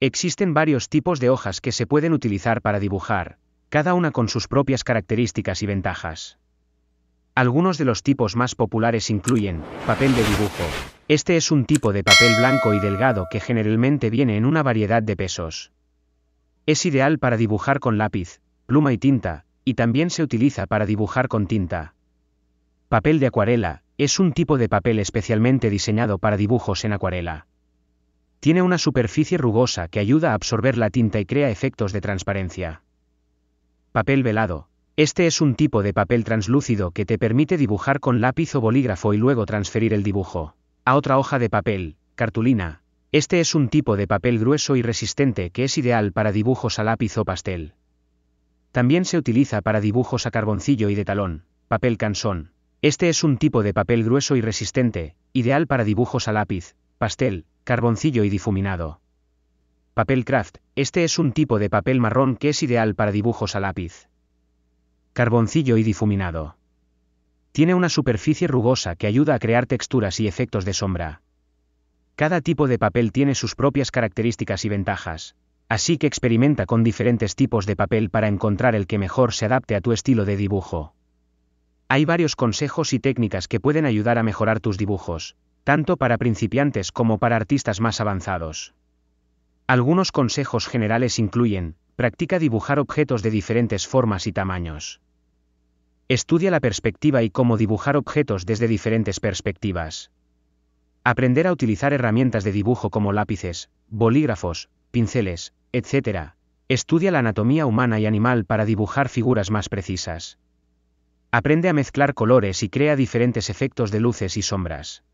Existen varios tipos de hojas que se pueden utilizar para dibujar, cada una con sus propias características y ventajas. Algunos de los tipos más populares incluyen papel de dibujo. Este es un tipo de papel blanco y delgado que generalmente viene en una variedad de pesos. Es ideal para dibujar con lápiz, pluma y tinta, y también se utiliza para dibujar con tinta. Papel de acuarela, es un tipo de papel especialmente diseñado para dibujos en acuarela. Tiene una superficie rugosa que ayuda a absorber la tinta y crea efectos de transparencia. Papel velado. Este es un tipo de papel translúcido que te permite dibujar con lápiz o bolígrafo y luego transferir el dibujo a otra hoja de papel, cartulina. Este es un tipo de papel grueso y resistente que es ideal para dibujos a lápiz o pastel. También se utiliza para dibujos a carboncillo y de talón, papel cansón. Este es un tipo de papel grueso y resistente, ideal para dibujos a lápiz, pastel, carboncillo y difuminado. Papel craft, este es un tipo de papel marrón que es ideal para dibujos a lápiz. Carboncillo y difuminado. Tiene una superficie rugosa que ayuda a crear texturas y efectos de sombra. Cada tipo de papel tiene sus propias características y ventajas, así que experimenta con diferentes tipos de papel para encontrar el que mejor se adapte a tu estilo de dibujo. Hay varios consejos y técnicas que pueden ayudar a mejorar tus dibujos, tanto para principiantes como para artistas más avanzados. Algunos consejos generales incluyen, practica dibujar objetos de diferentes formas y tamaños. Estudia la perspectiva y cómo dibujar objetos desde diferentes perspectivas. Aprender a utilizar herramientas de dibujo como lápices, bolígrafos, pinceles, etc. Estudia la anatomía humana y animal para dibujar figuras más precisas. Aprende a mezclar colores y crea diferentes efectos de luces y sombras.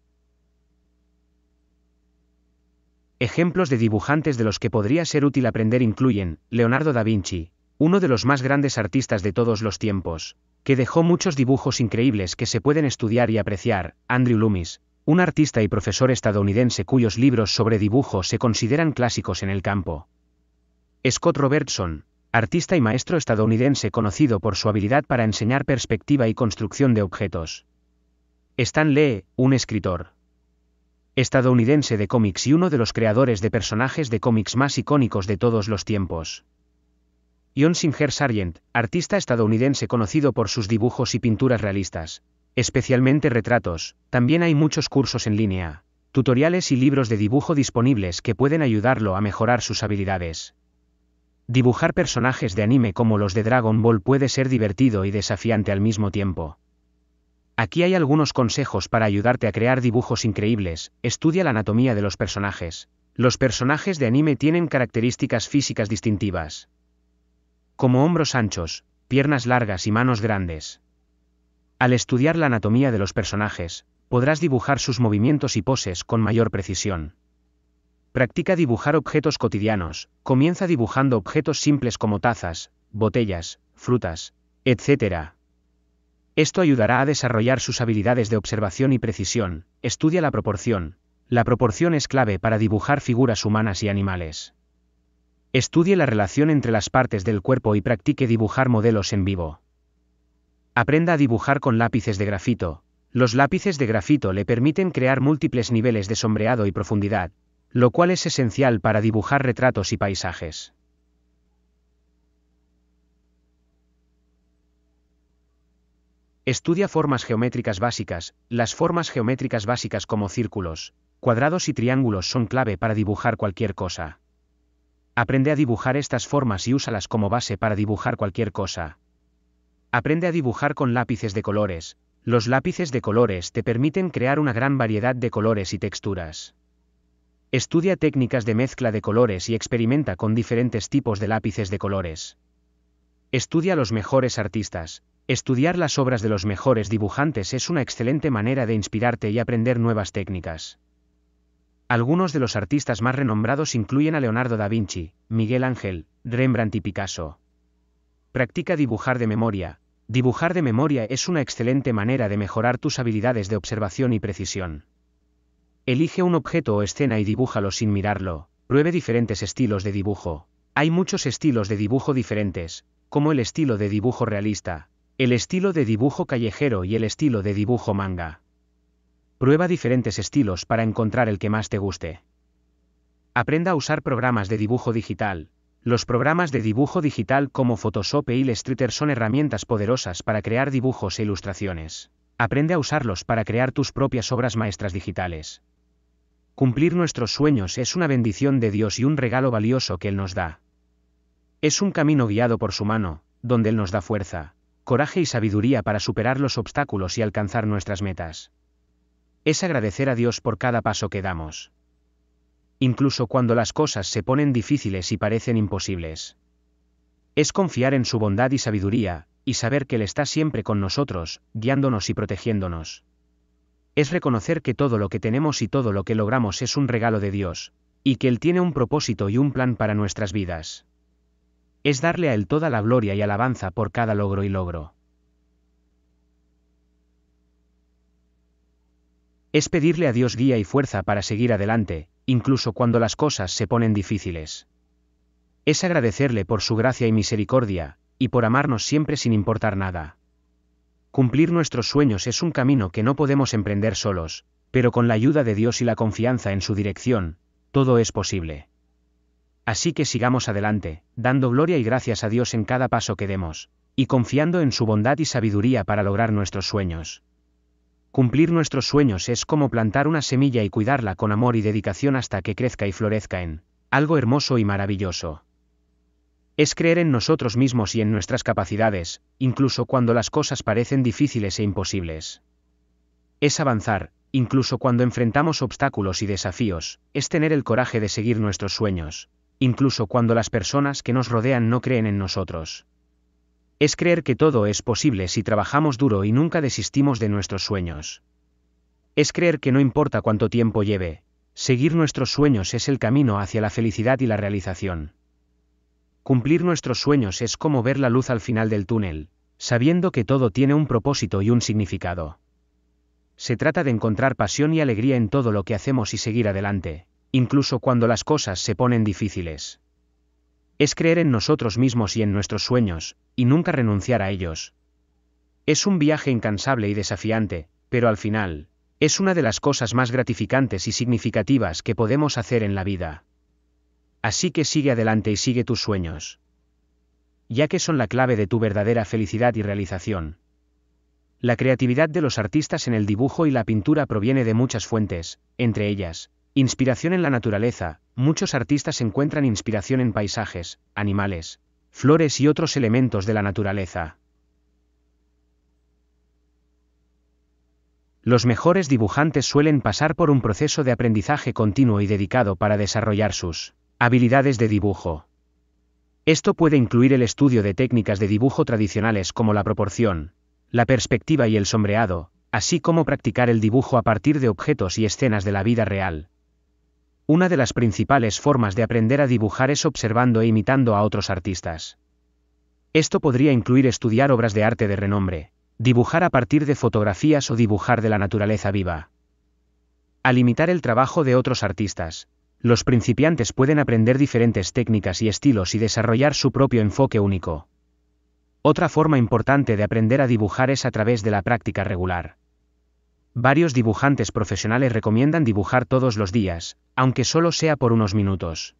Ejemplos de dibujantes de los que podría ser útil aprender incluyen Leonardo da Vinci, uno de los más grandes artistas de todos los tiempos, que dejó muchos dibujos increíbles que se pueden estudiar y apreciar, Andrew Loomis, un artista y profesor estadounidense cuyos libros sobre dibujo se consideran clásicos en el campo. Scott Robertson, artista y maestro estadounidense conocido por su habilidad para enseñar perspectiva y construcción de objetos. Stan Lee, un escritor estadounidense de cómics y uno de los creadores de personajes de cómics más icónicos de todos los tiempos. John Singer Sargent, artista estadounidense conocido por sus dibujos y pinturas realistas, especialmente retratos, también hay muchos cursos en línea, tutoriales y libros de dibujo disponibles que pueden ayudarlo a mejorar sus habilidades. Dibujar personajes de anime como los de Dragon Ball puede ser divertido y desafiante al mismo tiempo. Aquí hay algunos consejos para ayudarte a crear dibujos increíbles, estudia la anatomía de los personajes. Los personajes de anime tienen características físicas distintivas. Como hombros anchos, piernas largas y manos grandes. Al estudiar la anatomía de los personajes, podrás dibujar sus movimientos y poses con mayor precisión. Practica dibujar objetos cotidianos, comienza dibujando objetos simples como tazas, botellas, frutas, etcétera. Esto ayudará a desarrollar sus habilidades de observación y precisión. Estudia la proporción. La proporción es clave para dibujar figuras humanas y animales. Estudie la relación entre las partes del cuerpo y practique dibujar modelos en vivo. Aprenda a dibujar con lápices de grafito. Los lápices de grafito le permiten crear múltiples niveles de sombreado y profundidad, lo cual es esencial para dibujar retratos y paisajes. Estudia formas geométricas básicas, las formas geométricas básicas como círculos, cuadrados y triángulos son clave para dibujar cualquier cosa. Aprende a dibujar estas formas y úsalas como base para dibujar cualquier cosa. Aprende a dibujar con lápices de colores. Los lápices de colores te permiten crear una gran variedad de colores y texturas. Estudia técnicas de mezcla de colores y experimenta con diferentes tipos de lápices de colores. Estudia a los mejores artistas, Estudiar las obras de los mejores dibujantes es una excelente manera de inspirarte y aprender nuevas técnicas. Algunos de los artistas más renombrados incluyen a Leonardo da Vinci, Miguel Ángel, Rembrandt y Picasso. Practica dibujar de memoria. Dibujar de memoria es una excelente manera de mejorar tus habilidades de observación y precisión. Elige un objeto o escena y dibújalo sin mirarlo. Pruebe diferentes estilos de dibujo. Hay muchos estilos de dibujo diferentes, como el estilo de dibujo realista, el estilo de dibujo callejero y el estilo de dibujo manga. Prueba diferentes estilos para encontrar el que más te guste. Aprenda a usar programas de dibujo digital. Los programas de dibujo digital como Photoshop e Illustrator son herramientas poderosas para crear dibujos e ilustraciones. Aprende a usarlos para crear tus propias obras maestras digitales. Cumplir nuestros sueños es una bendición de Dios y un regalo valioso que Él nos da. Es un camino guiado por su mano, donde Él nos da fuerza, coraje y sabiduría para superar los obstáculos y alcanzar nuestras metas. Es agradecer a Dios por cada paso que damos. Incluso cuando las cosas se ponen difíciles y parecen imposibles. Es confiar en su bondad y sabiduría, y saber que Él está siempre con nosotros, guiándonos y protegiéndonos. Es reconocer que todo lo que tenemos y todo lo que logramos es un regalo de Dios, y que Él tiene un propósito y un plan para nuestras vidas es darle a Él toda la gloria y alabanza por cada logro y logro. Es pedirle a Dios guía y fuerza para seguir adelante, incluso cuando las cosas se ponen difíciles. Es agradecerle por su gracia y misericordia, y por amarnos siempre sin importar nada. Cumplir nuestros sueños es un camino que no podemos emprender solos, pero con la ayuda de Dios y la confianza en su dirección, todo es posible. Así que sigamos adelante, dando gloria y gracias a Dios en cada paso que demos, y confiando en su bondad y sabiduría para lograr nuestros sueños. Cumplir nuestros sueños es como plantar una semilla y cuidarla con amor y dedicación hasta que crezca y florezca en algo hermoso y maravilloso. Es creer en nosotros mismos y en nuestras capacidades, incluso cuando las cosas parecen difíciles e imposibles. Es avanzar, incluso cuando enfrentamos obstáculos y desafíos, es tener el coraje de seguir nuestros sueños, incluso cuando las personas que nos rodean no creen en nosotros. Es creer que todo es posible si trabajamos duro y nunca desistimos de nuestros sueños. Es creer que no importa cuánto tiempo lleve, seguir nuestros sueños es el camino hacia la felicidad y la realización. Cumplir nuestros sueños es como ver la luz al final del túnel, sabiendo que todo tiene un propósito y un significado. Se trata de encontrar pasión y alegría en todo lo que hacemos y seguir adelante, incluso cuando las cosas se ponen difíciles. Es creer en nosotros mismos y en nuestros sueños, y nunca renunciar a ellos. Es un viaje incansable y desafiante, pero al final, es una de las cosas más gratificantes y significativas que podemos hacer en la vida. Así que sigue adelante y sigue tus sueños. Ya que son la clave de tu verdadera felicidad y realización. La creatividad de los artistas en el dibujo y la pintura proviene de muchas fuentes, entre ellas, Inspiración en la naturaleza. Muchos artistas encuentran inspiración en paisajes, animales, flores y otros elementos de la naturaleza. Los mejores dibujantes suelen pasar por un proceso de aprendizaje continuo y dedicado para desarrollar sus habilidades de dibujo. Esto puede incluir el estudio de técnicas de dibujo tradicionales como la proporción, la perspectiva y el sombreado, así como practicar el dibujo a partir de objetos y escenas de la vida real, una de las principales formas de aprender a dibujar es observando e imitando a otros artistas. Esto podría incluir estudiar obras de arte de renombre, dibujar a partir de fotografías o dibujar de la naturaleza viva. Al imitar el trabajo de otros artistas, los principiantes pueden aprender diferentes técnicas y estilos y desarrollar su propio enfoque único. Otra forma importante de aprender a dibujar es a través de la práctica regular. Varios dibujantes profesionales recomiendan dibujar todos los días, aunque solo sea por unos minutos.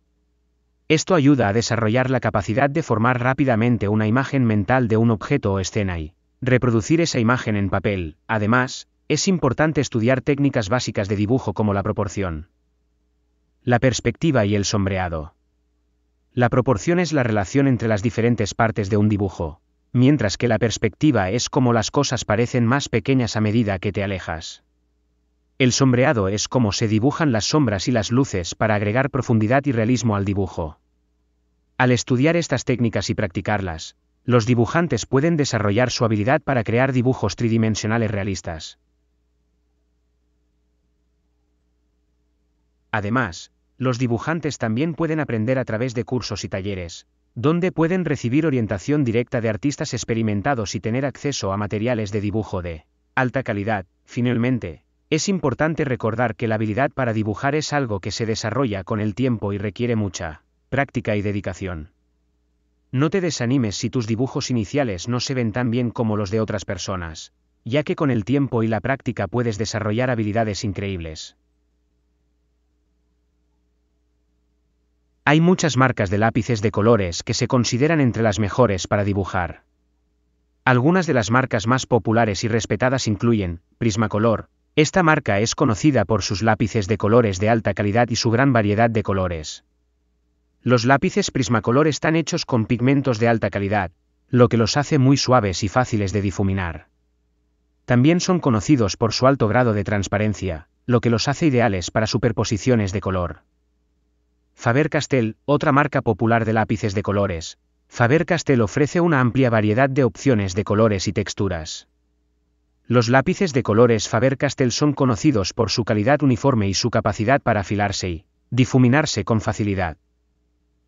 Esto ayuda a desarrollar la capacidad de formar rápidamente una imagen mental de un objeto o escena y reproducir esa imagen en papel. Además, es importante estudiar técnicas básicas de dibujo como la proporción, la perspectiva y el sombreado. La proporción es la relación entre las diferentes partes de un dibujo, mientras que la perspectiva es como las cosas parecen más pequeñas a medida que te alejas. El sombreado es como se dibujan las sombras y las luces para agregar profundidad y realismo al dibujo. Al estudiar estas técnicas y practicarlas, los dibujantes pueden desarrollar su habilidad para crear dibujos tridimensionales realistas. Además, los dibujantes también pueden aprender a través de cursos y talleres, donde pueden recibir orientación directa de artistas experimentados y tener acceso a materiales de dibujo de alta calidad. Finalmente, es importante recordar que la habilidad para dibujar es algo que se desarrolla con el tiempo y requiere mucha práctica y dedicación. No te desanimes si tus dibujos iniciales no se ven tan bien como los de otras personas, ya que con el tiempo y la práctica puedes desarrollar habilidades increíbles. Hay muchas marcas de lápices de colores que se consideran entre las mejores para dibujar. Algunas de las marcas más populares y respetadas incluyen Prismacolor, esta marca es conocida por sus lápices de colores de alta calidad y su gran variedad de colores. Los lápices Prismacolor están hechos con pigmentos de alta calidad, lo que los hace muy suaves y fáciles de difuminar. También son conocidos por su alto grado de transparencia, lo que los hace ideales para superposiciones de color. Faber-Castell, otra marca popular de lápices de colores, Faber-Castell ofrece una amplia variedad de opciones de colores y texturas. Los lápices de colores Faber-Castell son conocidos por su calidad uniforme y su capacidad para afilarse y difuminarse con facilidad.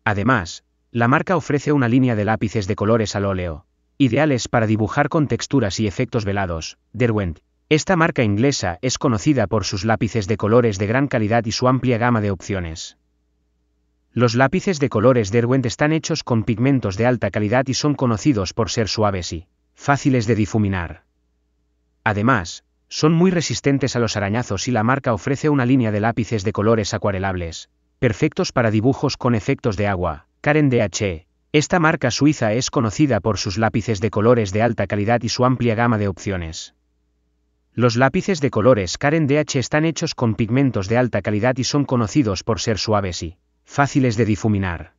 Además, la marca ofrece una línea de lápices de colores al óleo, ideales para dibujar con texturas y efectos velados. Derwent. Esta marca inglesa es conocida por sus lápices de colores de gran calidad y su amplia gama de opciones. Los lápices de colores Derwent están hechos con pigmentos de alta calidad y son conocidos por ser suaves y fáciles de difuminar. Además, son muy resistentes a los arañazos y la marca ofrece una línea de lápices de colores acuarelables, perfectos para dibujos con efectos de agua. Karen DH. Esta marca suiza es conocida por sus lápices de colores de alta calidad y su amplia gama de opciones. Los lápices de colores Karen DH están hechos con pigmentos de alta calidad y son conocidos por ser suaves y fáciles de difuminar.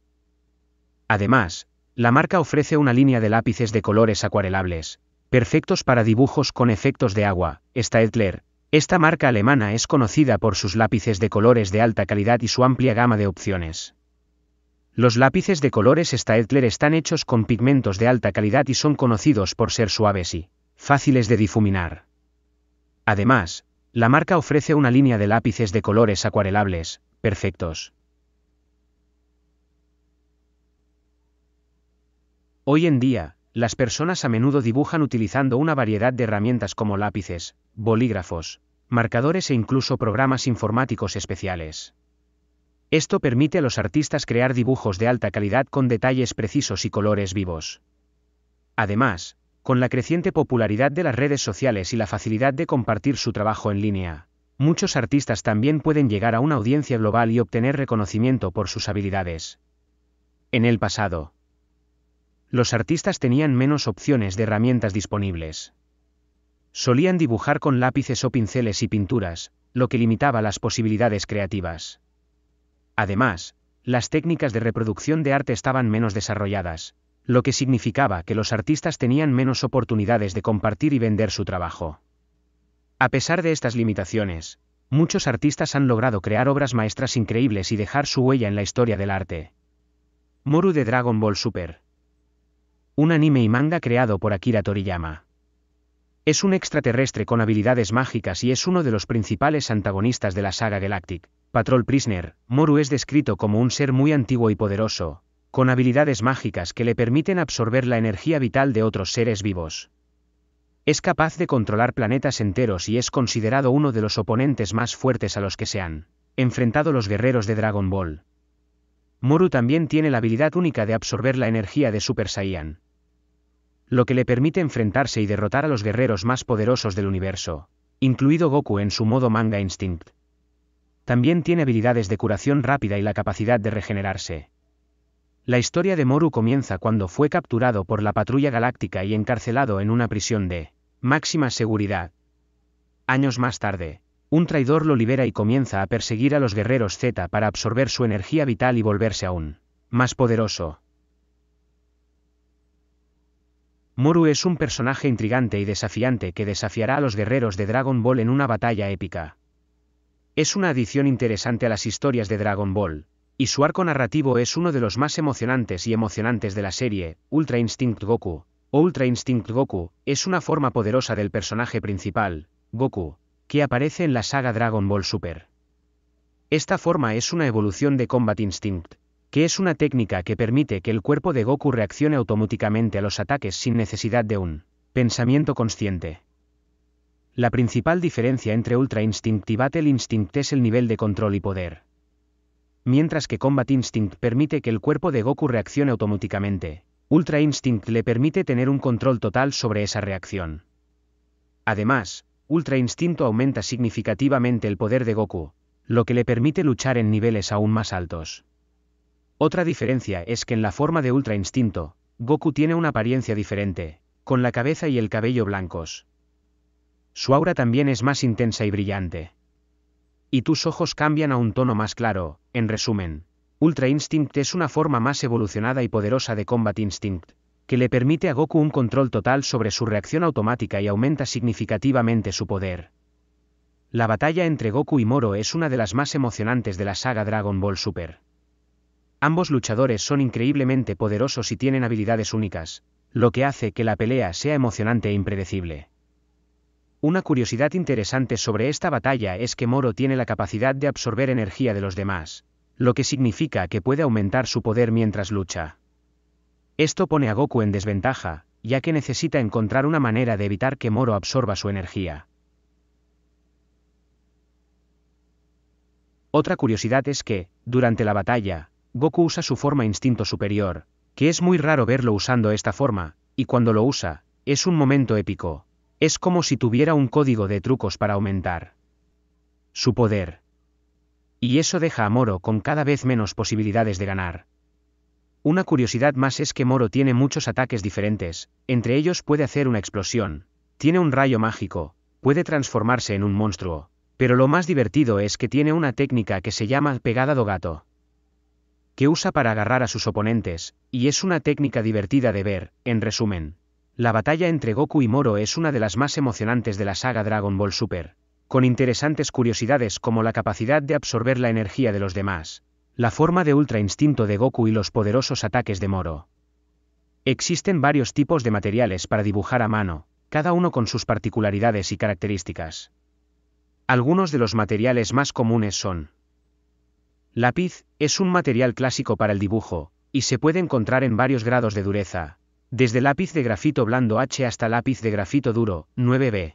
Además, la marca ofrece una línea de lápices de colores acuarelables, perfectos para dibujos con efectos de agua, Staedtler, Esta marca alemana es conocida por sus lápices de colores de alta calidad y su amplia gama de opciones. Los lápices de colores Staedtler están hechos con pigmentos de alta calidad y son conocidos por ser suaves y fáciles de difuminar. Además, la marca ofrece una línea de lápices de colores acuarelables, perfectos. Hoy en día, las personas a menudo dibujan utilizando una variedad de herramientas como lápices, bolígrafos, marcadores e incluso programas informáticos especiales. Esto permite a los artistas crear dibujos de alta calidad con detalles precisos y colores vivos. Además, con la creciente popularidad de las redes sociales y la facilidad de compartir su trabajo en línea, muchos artistas también pueden llegar a una audiencia global y obtener reconocimiento por sus habilidades. En el pasado, los artistas tenían menos opciones de herramientas disponibles. Solían dibujar con lápices o pinceles y pinturas, lo que limitaba las posibilidades creativas. Además, las técnicas de reproducción de arte estaban menos desarrolladas, lo que significaba que los artistas tenían menos oportunidades de compartir y vender su trabajo. A pesar de estas limitaciones, muchos artistas han logrado crear obras maestras increíbles y dejar su huella en la historia del arte. Moru de Dragon Ball Super un anime y manga creado por Akira Toriyama. Es un extraterrestre con habilidades mágicas y es uno de los principales antagonistas de la saga Galactic. Patrol Prisoner, Moru es descrito como un ser muy antiguo y poderoso, con habilidades mágicas que le permiten absorber la energía vital de otros seres vivos. Es capaz de controlar planetas enteros y es considerado uno de los oponentes más fuertes a los que se han enfrentado los guerreros de Dragon Ball. Moru también tiene la habilidad única de absorber la energía de Super Saiyan, lo que le permite enfrentarse y derrotar a los guerreros más poderosos del universo, incluido Goku en su modo manga instinct. También tiene habilidades de curación rápida y la capacidad de regenerarse. La historia de Moru comienza cuando fue capturado por la patrulla galáctica y encarcelado en una prisión de máxima seguridad. Años más tarde, un traidor lo libera y comienza a perseguir a los guerreros Z para absorber su energía vital y volverse aún más poderoso. Moru es un personaje intrigante y desafiante que desafiará a los guerreros de Dragon Ball en una batalla épica. Es una adición interesante a las historias de Dragon Ball, y su arco narrativo es uno de los más emocionantes y emocionantes de la serie, Ultra Instinct Goku. o Ultra Instinct Goku es una forma poderosa del personaje principal, Goku, que aparece en la saga Dragon Ball Super. Esta forma es una evolución de Combat Instinct, que es una técnica que permite que el cuerpo de Goku reaccione automáticamente a los ataques sin necesidad de un pensamiento consciente. La principal diferencia entre Ultra Instinct y Battle Instinct es el nivel de control y poder. Mientras que Combat Instinct permite que el cuerpo de Goku reaccione automáticamente, Ultra Instinct le permite tener un control total sobre esa reacción. Además, Ultra Instinto aumenta significativamente el poder de Goku, lo que le permite luchar en niveles aún más altos. Otra diferencia es que en la forma de Ultra Instinto, Goku tiene una apariencia diferente, con la cabeza y el cabello blancos. Su aura también es más intensa y brillante. Y tus ojos cambian a un tono más claro, en resumen. Ultra Instinct es una forma más evolucionada y poderosa de Combat Instinct, que le permite a Goku un control total sobre su reacción automática y aumenta significativamente su poder. La batalla entre Goku y Moro es una de las más emocionantes de la saga Dragon Ball Super. Ambos luchadores son increíblemente poderosos y tienen habilidades únicas, lo que hace que la pelea sea emocionante e impredecible. Una curiosidad interesante sobre esta batalla es que Moro tiene la capacidad de absorber energía de los demás, lo que significa que puede aumentar su poder mientras lucha. Esto pone a Goku en desventaja, ya que necesita encontrar una manera de evitar que Moro absorba su energía. Otra curiosidad es que, durante la batalla, Goku usa su forma instinto superior, que es muy raro verlo usando esta forma, y cuando lo usa, es un momento épico. Es como si tuviera un código de trucos para aumentar su poder. Y eso deja a Moro con cada vez menos posibilidades de ganar. Una curiosidad más es que Moro tiene muchos ataques diferentes, entre ellos puede hacer una explosión, tiene un rayo mágico, puede transformarse en un monstruo, pero lo más divertido es que tiene una técnica que se llama pegada do gato que usa para agarrar a sus oponentes, y es una técnica divertida de ver, en resumen. La batalla entre Goku y Moro es una de las más emocionantes de la saga Dragon Ball Super, con interesantes curiosidades como la capacidad de absorber la energía de los demás, la forma de ultra instinto de Goku y los poderosos ataques de Moro. Existen varios tipos de materiales para dibujar a mano, cada uno con sus particularidades y características. Algunos de los materiales más comunes son Lápiz, es un material clásico para el dibujo, y se puede encontrar en varios grados de dureza, desde lápiz de grafito blando H hasta lápiz de grafito duro, 9B.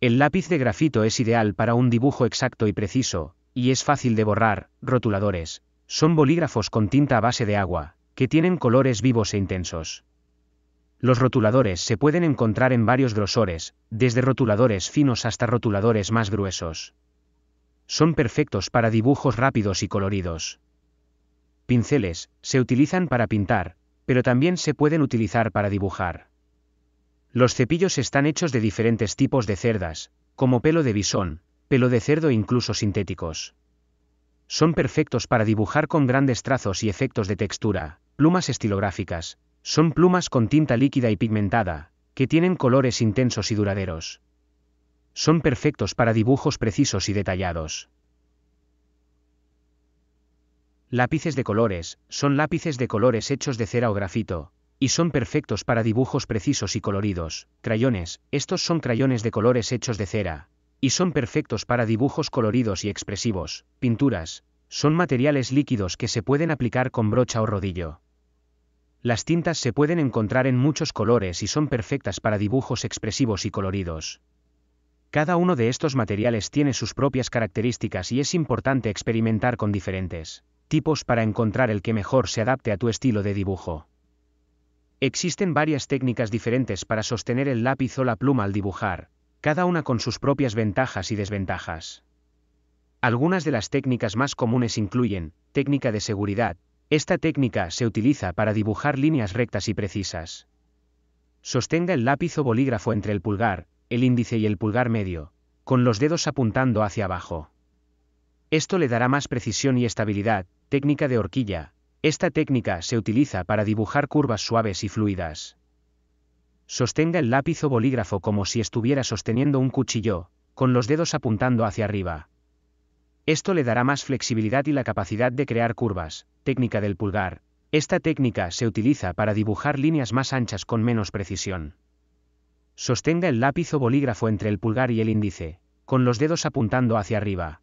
El lápiz de grafito es ideal para un dibujo exacto y preciso, y es fácil de borrar, rotuladores, son bolígrafos con tinta a base de agua, que tienen colores vivos e intensos. Los rotuladores se pueden encontrar en varios grosores, desde rotuladores finos hasta rotuladores más gruesos son perfectos para dibujos rápidos y coloridos. Pinceles, se utilizan para pintar, pero también se pueden utilizar para dibujar. Los cepillos están hechos de diferentes tipos de cerdas, como pelo de bisón, pelo de cerdo e incluso sintéticos. Son perfectos para dibujar con grandes trazos y efectos de textura, plumas estilográficas, son plumas con tinta líquida y pigmentada, que tienen colores intensos y duraderos. Son perfectos para dibujos precisos y detallados. Lápices de colores, son lápices de colores hechos de cera o grafito, y son perfectos para dibujos precisos y coloridos. Crayones, estos son crayones de colores hechos de cera, y son perfectos para dibujos coloridos y expresivos. Pinturas, son materiales líquidos que se pueden aplicar con brocha o rodillo. Las tintas se pueden encontrar en muchos colores y son perfectas para dibujos expresivos y coloridos. Cada uno de estos materiales tiene sus propias características y es importante experimentar con diferentes tipos para encontrar el que mejor se adapte a tu estilo de dibujo. Existen varias técnicas diferentes para sostener el lápiz o la pluma al dibujar, cada una con sus propias ventajas y desventajas. Algunas de las técnicas más comunes incluyen, técnica de seguridad, esta técnica se utiliza para dibujar líneas rectas y precisas. Sostenga el lápiz o bolígrafo entre el pulgar, el índice y el pulgar medio, con los dedos apuntando hacia abajo. Esto le dará más precisión y estabilidad, técnica de horquilla. Esta técnica se utiliza para dibujar curvas suaves y fluidas. Sostenga el lápiz o bolígrafo como si estuviera sosteniendo un cuchillo, con los dedos apuntando hacia arriba. Esto le dará más flexibilidad y la capacidad de crear curvas, técnica del pulgar. Esta técnica se utiliza para dibujar líneas más anchas con menos precisión. Sostenga el lápiz o bolígrafo entre el pulgar y el índice, con los dedos apuntando hacia arriba.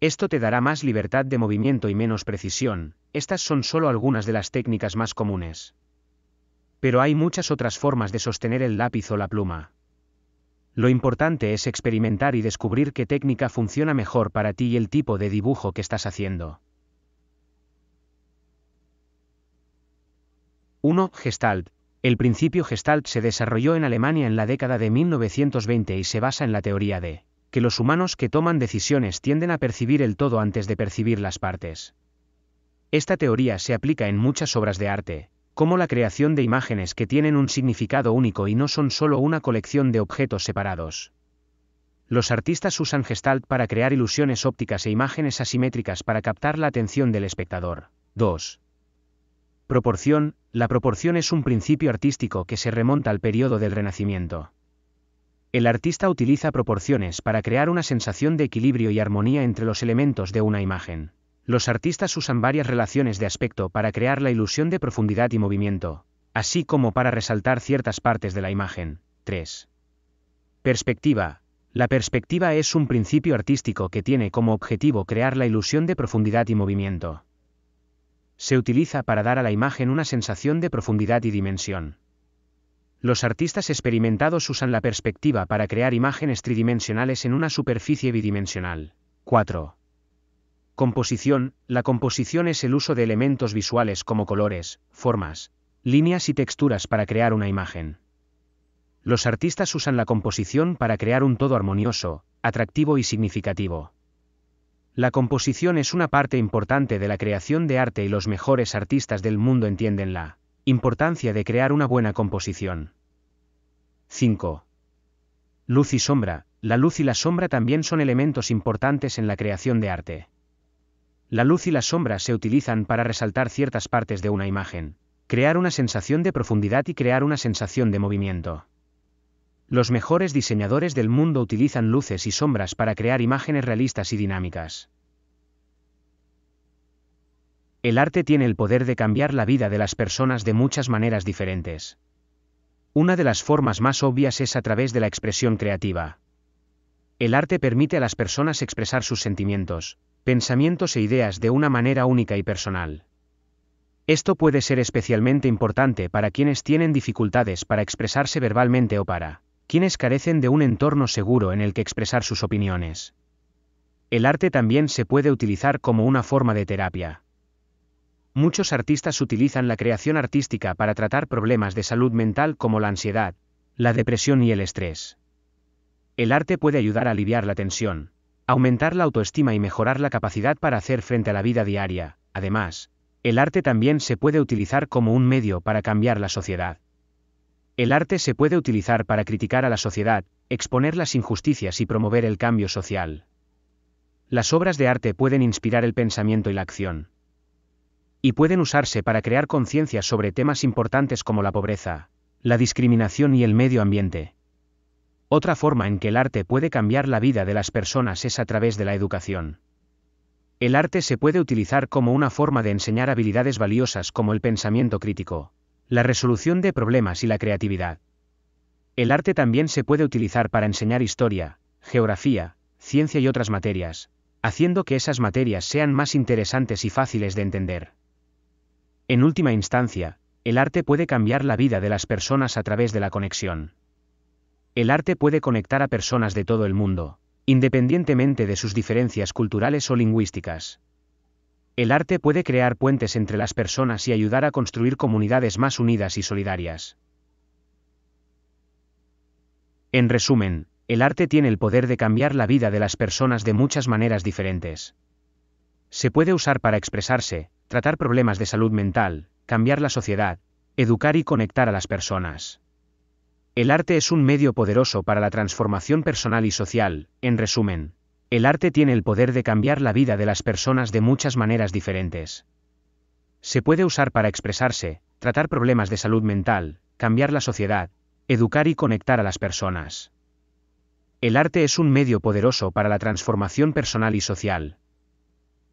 Esto te dará más libertad de movimiento y menos precisión, estas son solo algunas de las técnicas más comunes. Pero hay muchas otras formas de sostener el lápiz o la pluma. Lo importante es experimentar y descubrir qué técnica funciona mejor para ti y el tipo de dibujo que estás haciendo. 1. Gestalt, el principio Gestalt se desarrolló en Alemania en la década de 1920 y se basa en la teoría de que los humanos que toman decisiones tienden a percibir el todo antes de percibir las partes. Esta teoría se aplica en muchas obras de arte, como la creación de imágenes que tienen un significado único y no son solo una colección de objetos separados. Los artistas usan Gestalt para crear ilusiones ópticas e imágenes asimétricas para captar la atención del espectador. 2. Proporción, la proporción es un principio artístico que se remonta al periodo del Renacimiento. El artista utiliza proporciones para crear una sensación de equilibrio y armonía entre los elementos de una imagen. Los artistas usan varias relaciones de aspecto para crear la ilusión de profundidad y movimiento, así como para resaltar ciertas partes de la imagen. 3. Perspectiva. La perspectiva es un principio artístico que tiene como objetivo crear la ilusión de profundidad y movimiento se utiliza para dar a la imagen una sensación de profundidad y dimensión. Los artistas experimentados usan la perspectiva para crear imágenes tridimensionales en una superficie bidimensional. 4. Composición. La composición es el uso de elementos visuales como colores, formas, líneas y texturas para crear una imagen. Los artistas usan la composición para crear un todo armonioso, atractivo y significativo. La composición es una parte importante de la creación de arte y los mejores artistas del mundo entienden la importancia de crear una buena composición. 5. Luz y sombra. La luz y la sombra también son elementos importantes en la creación de arte. La luz y la sombra se utilizan para resaltar ciertas partes de una imagen, crear una sensación de profundidad y crear una sensación de movimiento. Los mejores diseñadores del mundo utilizan luces y sombras para crear imágenes realistas y dinámicas. El arte tiene el poder de cambiar la vida de las personas de muchas maneras diferentes. Una de las formas más obvias es a través de la expresión creativa. El arte permite a las personas expresar sus sentimientos, pensamientos e ideas de una manera única y personal. Esto puede ser especialmente importante para quienes tienen dificultades para expresarse verbalmente o para quienes carecen de un entorno seguro en el que expresar sus opiniones. El arte también se puede utilizar como una forma de terapia. Muchos artistas utilizan la creación artística para tratar problemas de salud mental como la ansiedad, la depresión y el estrés. El arte puede ayudar a aliviar la tensión, aumentar la autoestima y mejorar la capacidad para hacer frente a la vida diaria. Además, el arte también se puede utilizar como un medio para cambiar la sociedad. El arte se puede utilizar para criticar a la sociedad, exponer las injusticias y promover el cambio social. Las obras de arte pueden inspirar el pensamiento y la acción. Y pueden usarse para crear conciencia sobre temas importantes como la pobreza, la discriminación y el medio ambiente. Otra forma en que el arte puede cambiar la vida de las personas es a través de la educación. El arte se puede utilizar como una forma de enseñar habilidades valiosas como el pensamiento crítico, la resolución de problemas y la creatividad. El arte también se puede utilizar para enseñar historia, geografía, ciencia y otras materias, haciendo que esas materias sean más interesantes y fáciles de entender. En última instancia, el arte puede cambiar la vida de las personas a través de la conexión. El arte puede conectar a personas de todo el mundo, independientemente de sus diferencias culturales o lingüísticas. El arte puede crear puentes entre las personas y ayudar a construir comunidades más unidas y solidarias. En resumen, el arte tiene el poder de cambiar la vida de las personas de muchas maneras diferentes. Se puede usar para expresarse, tratar problemas de salud mental, cambiar la sociedad, educar y conectar a las personas. El arte es un medio poderoso para la transformación personal y social, en resumen. El arte tiene el poder de cambiar la vida de las personas de muchas maneras diferentes. Se puede usar para expresarse, tratar problemas de salud mental, cambiar la sociedad, educar y conectar a las personas. El arte es un medio poderoso para la transformación personal y social.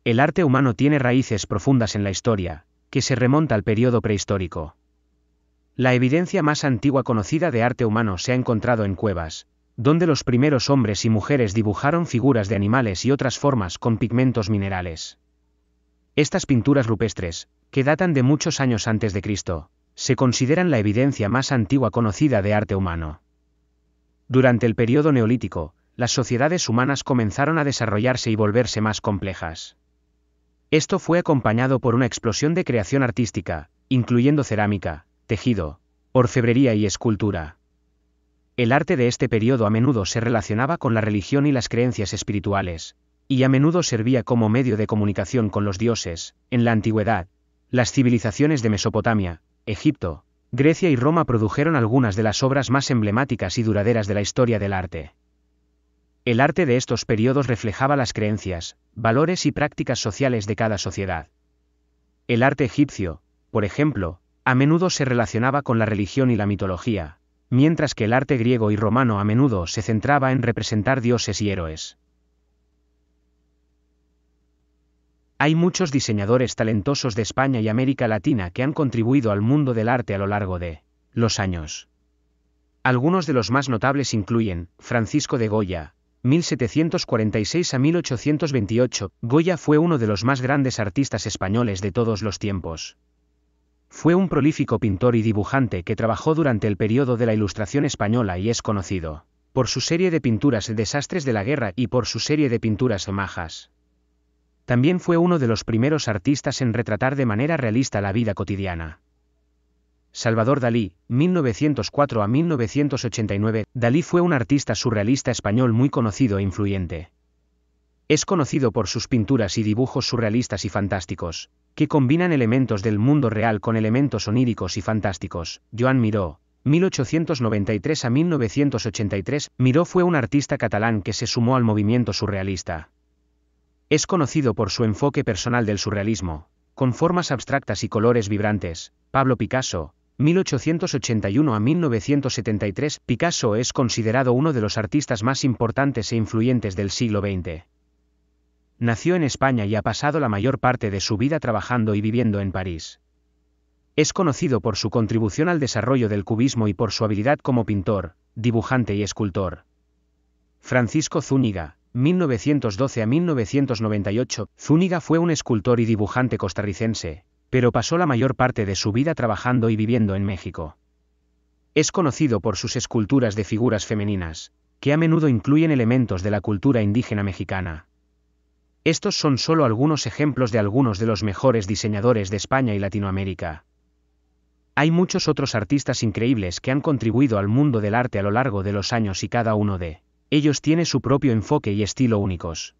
El arte humano tiene raíces profundas en la historia, que se remonta al periodo prehistórico. La evidencia más antigua conocida de arte humano se ha encontrado en cuevas, donde los primeros hombres y mujeres dibujaron figuras de animales y otras formas con pigmentos minerales. Estas pinturas rupestres, que datan de muchos años antes de Cristo, se consideran la evidencia más antigua conocida de arte humano. Durante el periodo neolítico, las sociedades humanas comenzaron a desarrollarse y volverse más complejas. Esto fue acompañado por una explosión de creación artística, incluyendo cerámica, tejido, orfebrería y escultura. El arte de este periodo a menudo se relacionaba con la religión y las creencias espirituales, y a menudo servía como medio de comunicación con los dioses. En la antigüedad, las civilizaciones de Mesopotamia, Egipto, Grecia y Roma produjeron algunas de las obras más emblemáticas y duraderas de la historia del arte. El arte de estos periodos reflejaba las creencias, valores y prácticas sociales de cada sociedad. El arte egipcio, por ejemplo, a menudo se relacionaba con la religión y la mitología, mientras que el arte griego y romano a menudo se centraba en representar dioses y héroes. Hay muchos diseñadores talentosos de España y América Latina que han contribuido al mundo del arte a lo largo de los años. Algunos de los más notables incluyen Francisco de Goya, 1746 a 1828. Goya fue uno de los más grandes artistas españoles de todos los tiempos. Fue un prolífico pintor y dibujante que trabajó durante el periodo de la Ilustración española y es conocido por su serie de pinturas Desastres de la Guerra y por su serie de pinturas Majas. También fue uno de los primeros artistas en retratar de manera realista la vida cotidiana. Salvador Dalí, 1904 a 1989, Dalí fue un artista surrealista español muy conocido e influyente. Es conocido por sus pinturas y dibujos surrealistas y fantásticos, que combinan elementos del mundo real con elementos oníricos y fantásticos. Joan Miró, 1893 a 1983, Miró fue un artista catalán que se sumó al movimiento surrealista. Es conocido por su enfoque personal del surrealismo, con formas abstractas y colores vibrantes. Pablo Picasso, 1881 a 1973, Picasso es considerado uno de los artistas más importantes e influyentes del siglo XX nació en España y ha pasado la mayor parte de su vida trabajando y viviendo en París. Es conocido por su contribución al desarrollo del cubismo y por su habilidad como pintor, dibujante y escultor. Francisco Zúñiga, 1912 a 1998, Zúñiga fue un escultor y dibujante costarricense, pero pasó la mayor parte de su vida trabajando y viviendo en México. Es conocido por sus esculturas de figuras femeninas, que a menudo incluyen elementos de la cultura indígena mexicana. Estos son solo algunos ejemplos de algunos de los mejores diseñadores de España y Latinoamérica. Hay muchos otros artistas increíbles que han contribuido al mundo del arte a lo largo de los años y cada uno de ellos tiene su propio enfoque y estilo únicos.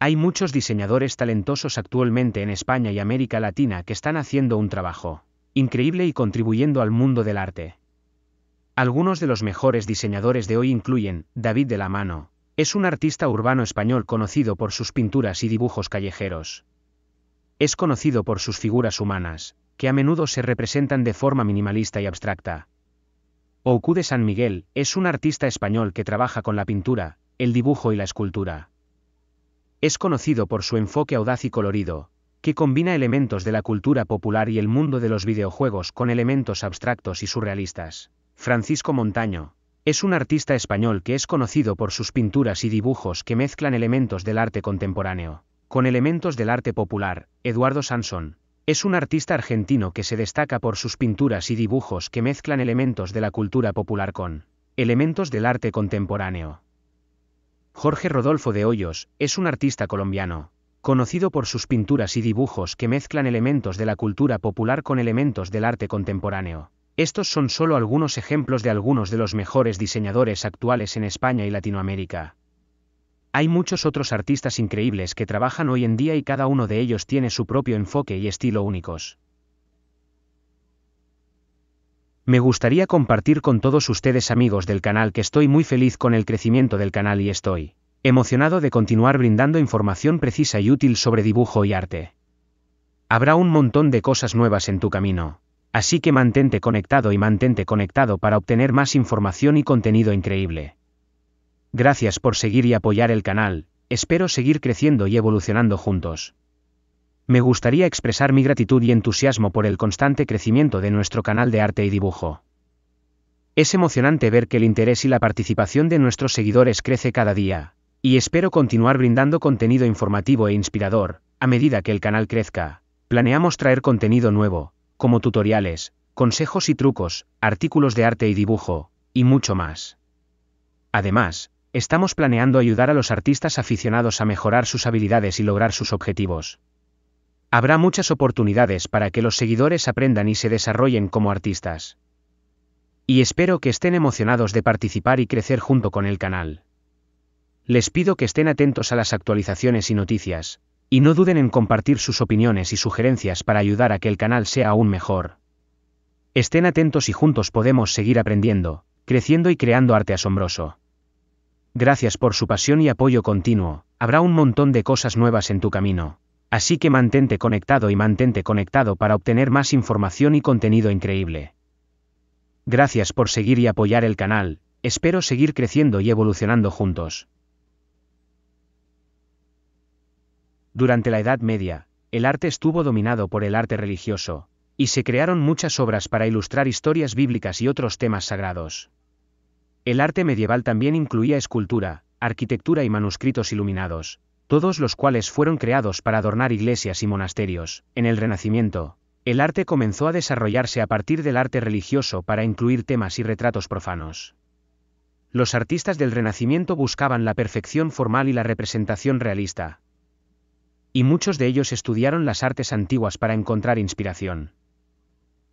Hay muchos diseñadores talentosos actualmente en España y América Latina que están haciendo un trabajo increíble y contribuyendo al mundo del arte. Algunos de los mejores diseñadores de hoy incluyen David de la Mano, es un artista urbano español conocido por sus pinturas y dibujos callejeros. Es conocido por sus figuras humanas, que a menudo se representan de forma minimalista y abstracta. Ocude de San Miguel es un artista español que trabaja con la pintura, el dibujo y la escultura. Es conocido por su enfoque audaz y colorido, que combina elementos de la cultura popular y el mundo de los videojuegos con elementos abstractos y surrealistas. Francisco Montaño, es un artista español que es conocido por sus pinturas y dibujos que mezclan elementos del arte contemporáneo con elementos del arte popular. Eduardo Sansón, es un artista argentino que se destaca por sus pinturas y dibujos que mezclan elementos de la cultura popular con elementos del arte contemporáneo. Jorge Rodolfo de Hoyos es un artista colombiano, conocido por sus pinturas y dibujos que mezclan elementos de la cultura popular con elementos del arte contemporáneo. Estos son solo algunos ejemplos de algunos de los mejores diseñadores actuales en España y Latinoamérica. Hay muchos otros artistas increíbles que trabajan hoy en día y cada uno de ellos tiene su propio enfoque y estilo únicos. Me gustaría compartir con todos ustedes amigos del canal que estoy muy feliz con el crecimiento del canal y estoy emocionado de continuar brindando información precisa y útil sobre dibujo y arte. Habrá un montón de cosas nuevas en tu camino. Así que mantente conectado y mantente conectado para obtener más información y contenido increíble. Gracias por seguir y apoyar el canal, espero seguir creciendo y evolucionando juntos. Me gustaría expresar mi gratitud y entusiasmo por el constante crecimiento de nuestro canal de arte y dibujo. Es emocionante ver que el interés y la participación de nuestros seguidores crece cada día, y espero continuar brindando contenido informativo e inspirador, a medida que el canal crezca. Planeamos traer contenido nuevo, como tutoriales, consejos y trucos, artículos de arte y dibujo, y mucho más. Además, estamos planeando ayudar a los artistas aficionados a mejorar sus habilidades y lograr sus objetivos. Habrá muchas oportunidades para que los seguidores aprendan y se desarrollen como artistas. Y espero que estén emocionados de participar y crecer junto con el canal. Les pido que estén atentos a las actualizaciones y noticias, y no duden en compartir sus opiniones y sugerencias para ayudar a que el canal sea aún mejor. Estén atentos y juntos podemos seguir aprendiendo, creciendo y creando arte asombroso. Gracias por su pasión y apoyo continuo, habrá un montón de cosas nuevas en tu camino. Así que mantente conectado y mantente conectado para obtener más información y contenido increíble. Gracias por seguir y apoyar el canal, espero seguir creciendo y evolucionando juntos. Durante la Edad Media, el arte estuvo dominado por el arte religioso, y se crearon muchas obras para ilustrar historias bíblicas y otros temas sagrados. El arte medieval también incluía escultura, arquitectura y manuscritos iluminados, todos los cuales fueron creados para adornar iglesias y monasterios. En el Renacimiento, el arte comenzó a desarrollarse a partir del arte religioso para incluir temas y retratos profanos. Los artistas del Renacimiento buscaban la perfección formal y la representación realista, y muchos de ellos estudiaron las artes antiguas para encontrar inspiración.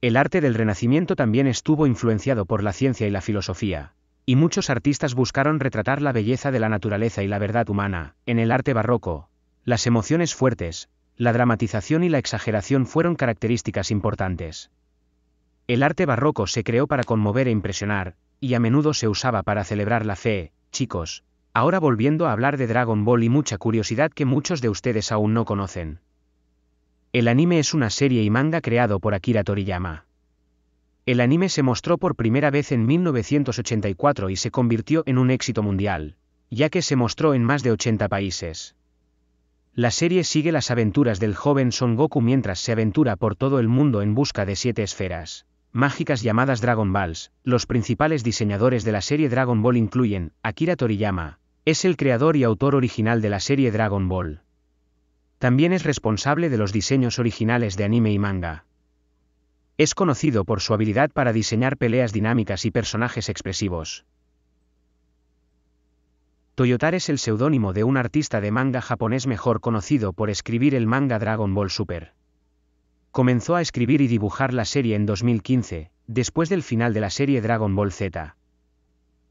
El arte del Renacimiento también estuvo influenciado por la ciencia y la filosofía, y muchos artistas buscaron retratar la belleza de la naturaleza y la verdad humana. En el arte barroco, las emociones fuertes, la dramatización y la exageración fueron características importantes. El arte barroco se creó para conmover e impresionar, y a menudo se usaba para celebrar la fe, chicos, Ahora volviendo a hablar de Dragon Ball y mucha curiosidad que muchos de ustedes aún no conocen. El anime es una serie y manga creado por Akira Toriyama. El anime se mostró por primera vez en 1984 y se convirtió en un éxito mundial, ya que se mostró en más de 80 países. La serie sigue las aventuras del joven Son Goku mientras se aventura por todo el mundo en busca de siete esferas mágicas llamadas Dragon Balls. Los principales diseñadores de la serie Dragon Ball incluyen Akira Toriyama, es el creador y autor original de la serie Dragon Ball. También es responsable de los diseños originales de anime y manga. Es conocido por su habilidad para diseñar peleas dinámicas y personajes expresivos. Toyotar es el seudónimo de un artista de manga japonés mejor conocido por escribir el manga Dragon Ball Super. Comenzó a escribir y dibujar la serie en 2015, después del final de la serie Dragon Ball Z.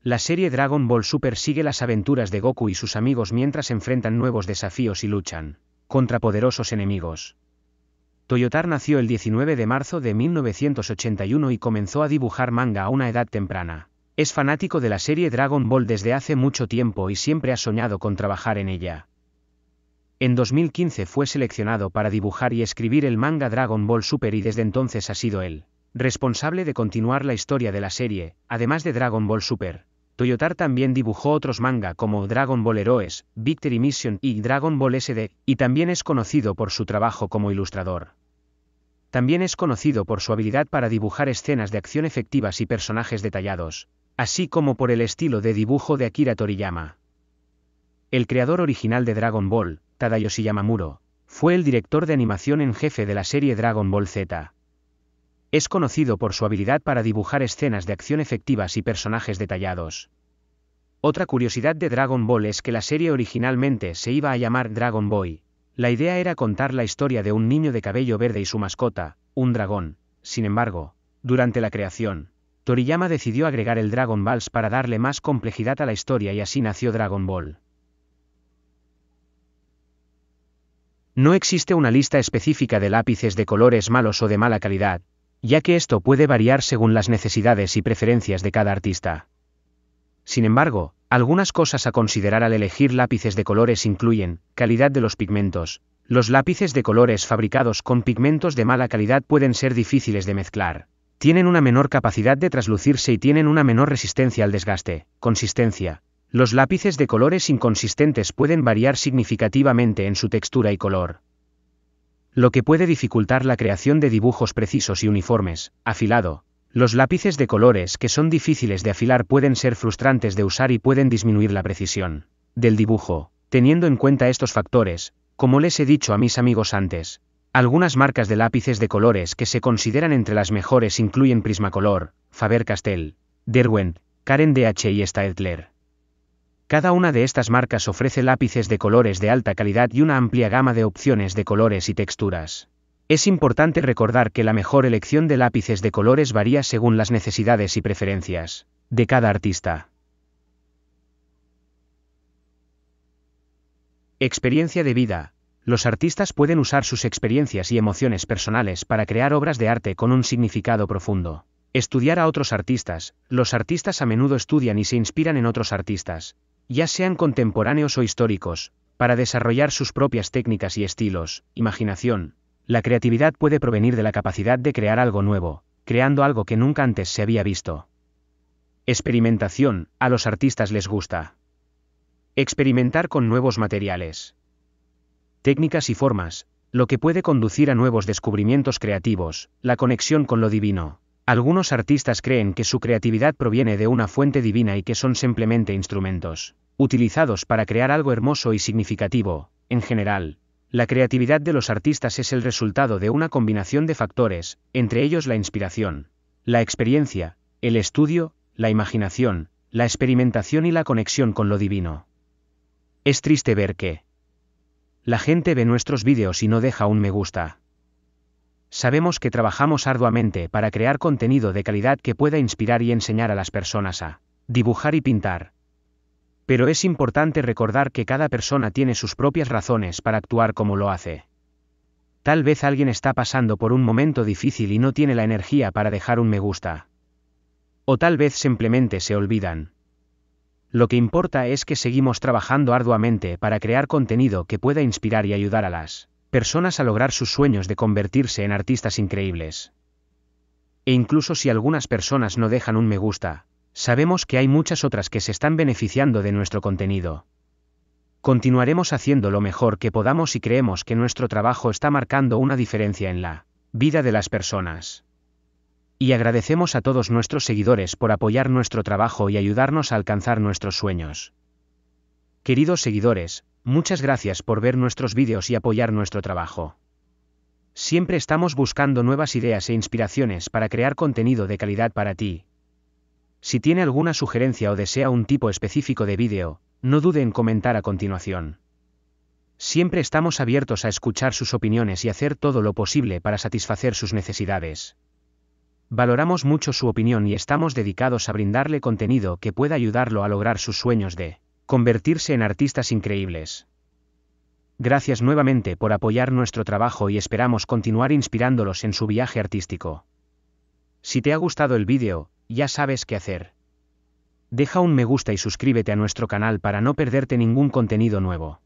La serie Dragon Ball Super sigue las aventuras de Goku y sus amigos mientras enfrentan nuevos desafíos y luchan contra poderosos enemigos. Toyotar nació el 19 de marzo de 1981 y comenzó a dibujar manga a una edad temprana. Es fanático de la serie Dragon Ball desde hace mucho tiempo y siempre ha soñado con trabajar en ella. En 2015 fue seleccionado para dibujar y escribir el manga Dragon Ball Super y desde entonces ha sido él, responsable de continuar la historia de la serie, además de Dragon Ball Super. Toyotar también dibujó otros manga como Dragon Ball Heroes, Victory Mission y Dragon Ball SD, y también es conocido por su trabajo como ilustrador. También es conocido por su habilidad para dibujar escenas de acción efectivas y personajes detallados, así como por el estilo de dibujo de Akira Toriyama. El creador original de Dragon Ball, Tadayoshi Yamamuro, fue el director de animación en jefe de la serie Dragon Ball Z. Es conocido por su habilidad para dibujar escenas de acción efectivas y personajes detallados. Otra curiosidad de Dragon Ball es que la serie originalmente se iba a llamar Dragon Boy. La idea era contar la historia de un niño de cabello verde y su mascota, un dragón. Sin embargo, durante la creación, Toriyama decidió agregar el Dragon Balls para darle más complejidad a la historia y así nació Dragon Ball. No existe una lista específica de lápices de colores malos o de mala calidad, ya que esto puede variar según las necesidades y preferencias de cada artista. Sin embargo, algunas cosas a considerar al elegir lápices de colores incluyen calidad de los pigmentos. Los lápices de colores fabricados con pigmentos de mala calidad pueden ser difíciles de mezclar. Tienen una menor capacidad de traslucirse y tienen una menor resistencia al desgaste, consistencia, los lápices de colores inconsistentes pueden variar significativamente en su textura y color. Lo que puede dificultar la creación de dibujos precisos y uniformes, afilado. Los lápices de colores que son difíciles de afilar pueden ser frustrantes de usar y pueden disminuir la precisión del dibujo. Teniendo en cuenta estos factores, como les he dicho a mis amigos antes, algunas marcas de lápices de colores que se consideran entre las mejores incluyen Prismacolor, Faber Castell, Derwent, Karen DH y Staedtler. Cada una de estas marcas ofrece lápices de colores de alta calidad y una amplia gama de opciones de colores y texturas. Es importante recordar que la mejor elección de lápices de colores varía según las necesidades y preferencias de cada artista. Experiencia de vida. Los artistas pueden usar sus experiencias y emociones personales para crear obras de arte con un significado profundo. Estudiar a otros artistas. Los artistas a menudo estudian y se inspiran en otros artistas, ya sean contemporáneos o históricos, para desarrollar sus propias técnicas y estilos, imaginación. La creatividad puede provenir de la capacidad de crear algo nuevo, creando algo que nunca antes se había visto. Experimentación, a los artistas les gusta. Experimentar con nuevos materiales. Técnicas y formas, lo que puede conducir a nuevos descubrimientos creativos, la conexión con lo divino. Algunos artistas creen que su creatividad proviene de una fuente divina y que son simplemente instrumentos, utilizados para crear algo hermoso y significativo. En general, la creatividad de los artistas es el resultado de una combinación de factores, entre ellos la inspiración, la experiencia, el estudio, la imaginación, la experimentación y la conexión con lo divino. Es triste ver que la gente ve nuestros vídeos y no deja un me gusta. Sabemos que trabajamos arduamente para crear contenido de calidad que pueda inspirar y enseñar a las personas a dibujar y pintar. Pero es importante recordar que cada persona tiene sus propias razones para actuar como lo hace. Tal vez alguien está pasando por un momento difícil y no tiene la energía para dejar un me gusta. O tal vez simplemente se olvidan. Lo que importa es que seguimos trabajando arduamente para crear contenido que pueda inspirar y ayudar a las personas a lograr sus sueños de convertirse en artistas increíbles. E incluso si algunas personas no dejan un me gusta, sabemos que hay muchas otras que se están beneficiando de nuestro contenido. Continuaremos haciendo lo mejor que podamos y creemos que nuestro trabajo está marcando una diferencia en la vida de las personas. Y agradecemos a todos nuestros seguidores por apoyar nuestro trabajo y ayudarnos a alcanzar nuestros sueños. Queridos seguidores, Muchas gracias por ver nuestros vídeos y apoyar nuestro trabajo. Siempre estamos buscando nuevas ideas e inspiraciones para crear contenido de calidad para ti. Si tiene alguna sugerencia o desea un tipo específico de vídeo, no dude en comentar a continuación. Siempre estamos abiertos a escuchar sus opiniones y hacer todo lo posible para satisfacer sus necesidades. Valoramos mucho su opinión y estamos dedicados a brindarle contenido que pueda ayudarlo a lograr sus sueños de convertirse en artistas increíbles. Gracias nuevamente por apoyar nuestro trabajo y esperamos continuar inspirándolos en su viaje artístico. Si te ha gustado el vídeo, ya sabes qué hacer. Deja un me gusta y suscríbete a nuestro canal para no perderte ningún contenido nuevo.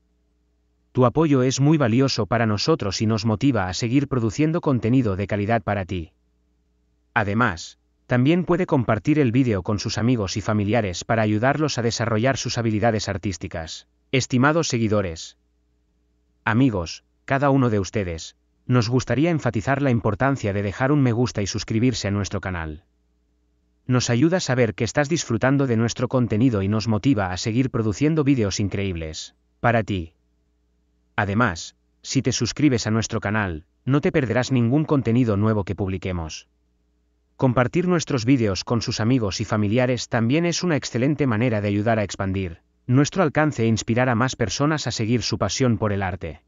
Tu apoyo es muy valioso para nosotros y nos motiva a seguir produciendo contenido de calidad para ti. Además, también puede compartir el vídeo con sus amigos y familiares para ayudarlos a desarrollar sus habilidades artísticas. Estimados seguidores, amigos, cada uno de ustedes, nos gustaría enfatizar la importancia de dejar un me gusta y suscribirse a nuestro canal. Nos ayuda a saber que estás disfrutando de nuestro contenido y nos motiva a seguir produciendo vídeos increíbles. Para ti. Además, si te suscribes a nuestro canal, no te perderás ningún contenido nuevo que publiquemos. Compartir nuestros vídeos con sus amigos y familiares también es una excelente manera de ayudar a expandir nuestro alcance e inspirar a más personas a seguir su pasión por el arte.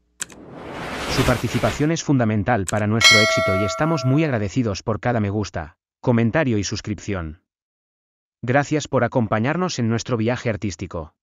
Su participación es fundamental para nuestro éxito y estamos muy agradecidos por cada me gusta, comentario y suscripción. Gracias por acompañarnos en nuestro viaje artístico.